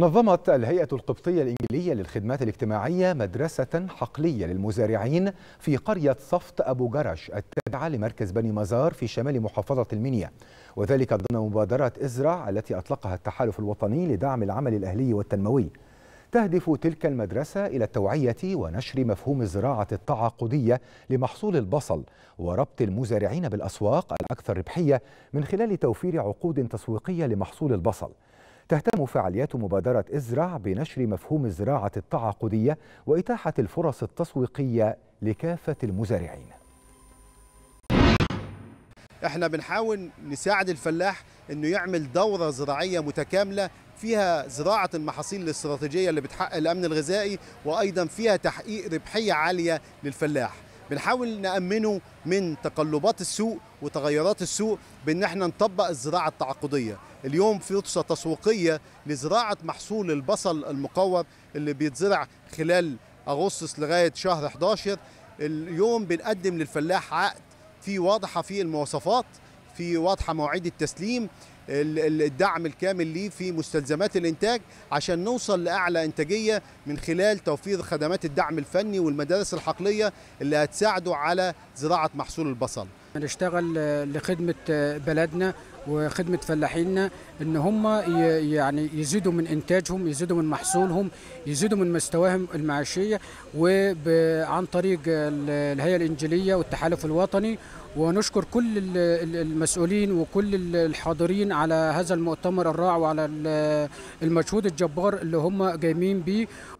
نظمت الهيئة القبطية الإنجليزية للخدمات الاجتماعية مدرسة حقلية للمزارعين في قرية صفت أبو جرش التابعة لمركز بني مزار في شمال محافظة المنيا وذلك ضمن مبادرة إزرع التي أطلقها التحالف الوطني لدعم العمل الأهلي والتنموي تهدف تلك المدرسة إلى التوعية ونشر مفهوم الزراعة التعاقدية لمحصول البصل وربط المزارعين بالأسواق الأكثر ربحية من خلال توفير عقود تسويقية لمحصول البصل تهتم فعاليات مبادرة ازرع بنشر مفهوم الزراعة التعاقدية وإتاحة الفرص التسويقية لكافة المزارعين احنا بنحاول نساعد الفلاح انه يعمل دوره زراعيه متكامله فيها زراعه المحاصيل الاستراتيجيه اللي بتحقق الامن الغذائي وايضا فيها تحقيق ربحيه عاليه للفلاح بنحاول نأمنه من تقلبات السوق وتغيرات السوق بان احنا نطبق الزراعه التعاقديه اليوم فرصه تسويقيه لزراعه محصول البصل المقور اللي بيتزرع خلال اغسطس لغايه شهر 11 اليوم بنقدم للفلاح عقد فيه واضحه فيه المواصفات في واضحه مواعيد التسليم الدعم الكامل ليه في مستلزمات الانتاج عشان نوصل لاعلى انتاجيه من خلال توفير خدمات الدعم الفني والمدارس الحقليه اللي هتساعده على زراعه محصول البصل نشتغل آه، لخدمه آه، بلدنا وخدمه فلاحينا ان هم يعني يزيدوا من انتاجهم يزيدوا من محصولهم يزيدوا من مستواهم المعيشيه وعن طريق آه، الهيئه الانجيليه والتحالف الوطني ونشكر كل المسؤولين وكل الحاضرين على هذا المؤتمر الرائع وعلى المجهود الجبار اللي هم قايمين بيه